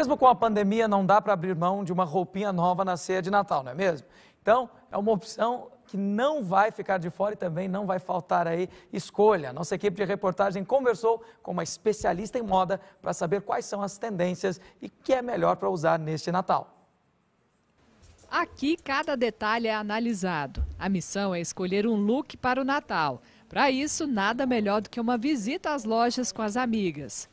Mesmo com a pandemia, não dá para abrir mão de uma roupinha nova na ceia de Natal, não é mesmo? Então, é uma opção que não vai ficar de fora e também não vai faltar aí escolha. Nossa equipe de reportagem conversou com uma especialista em moda para saber quais são as tendências e o que é melhor para usar neste Natal. Aqui cada detalhe é analisado. A missão é escolher um look para o Natal. Para isso, nada melhor do que uma visita às lojas com as amigas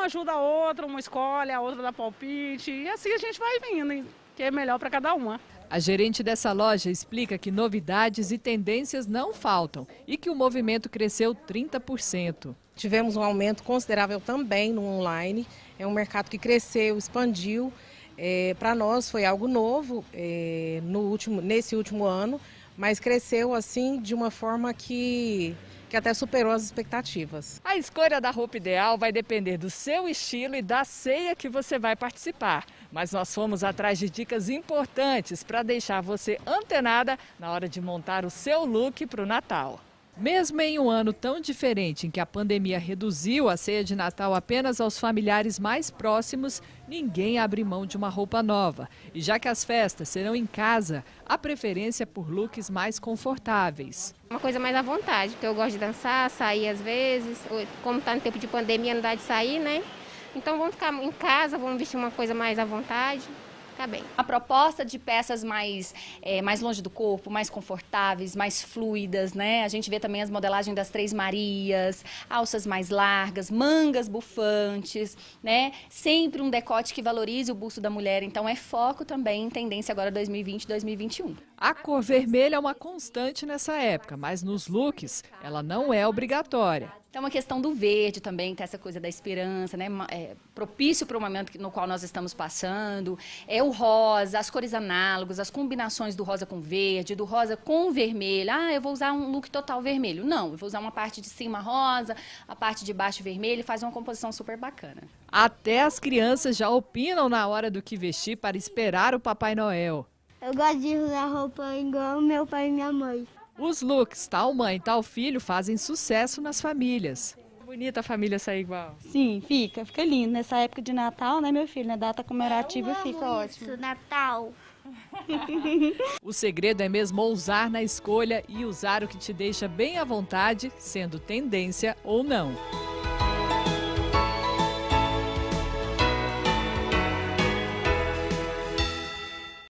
uma ajuda a outra, uma escolhe, a outra dá palpite, e assim a gente vai vindo, que é melhor para cada uma. A gerente dessa loja explica que novidades e tendências não faltam e que o movimento cresceu 30%. Tivemos um aumento considerável também no online. É um mercado que cresceu, expandiu. É, para nós foi algo novo é, no último, nesse último ano, mas cresceu assim de uma forma que que até superou as expectativas. A escolha da roupa ideal vai depender do seu estilo e da ceia que você vai participar. Mas nós fomos atrás de dicas importantes para deixar você antenada na hora de montar o seu look para o Natal. Mesmo em um ano tão diferente em que a pandemia reduziu a ceia de Natal apenas aos familiares mais próximos, ninguém abre mão de uma roupa nova. E já que as festas serão em casa, a preferência é por looks mais confortáveis. Uma coisa mais à vontade, porque eu gosto de dançar, sair às vezes. Como está no tempo de pandemia, não dá de sair, né? Então vamos ficar em casa, vamos vestir uma coisa mais à vontade ficar bem. A proposta de peças mais, é, mais longe do corpo, mais confortáveis, mais fluidas, né? A gente vê também as modelagens das Três Marias, alças mais largas, mangas bufantes, né? Sempre um decote que valorize o busto da mulher. Então é foco também em tendência agora 2020 2021. A cor vermelha é uma constante nessa época, mas nos looks ela não é obrigatória. Então, é a questão do verde também, tem essa coisa da esperança, né? É propício para o momento no qual nós estamos passando. É o rosa, as cores análogas, as combinações do rosa com verde, do rosa com vermelho. Ah, eu vou usar um look total vermelho. Não, eu vou usar uma parte de cima rosa, a parte de baixo vermelho e faz uma composição super bacana. Até as crianças já opinam na hora do que vestir para esperar o Papai Noel. Eu gosto de usar roupa igual meu pai e minha mãe. Os looks tal mãe, tal filho fazem sucesso nas famílias. Bonita a família sair igual. Sim, fica, fica lindo. Nessa época de Natal, né, meu filho? Na né, data comemorativa fica ótimo. Isso, Natal. o segredo é mesmo ousar na escolha e usar o que te deixa bem à vontade, sendo tendência ou não.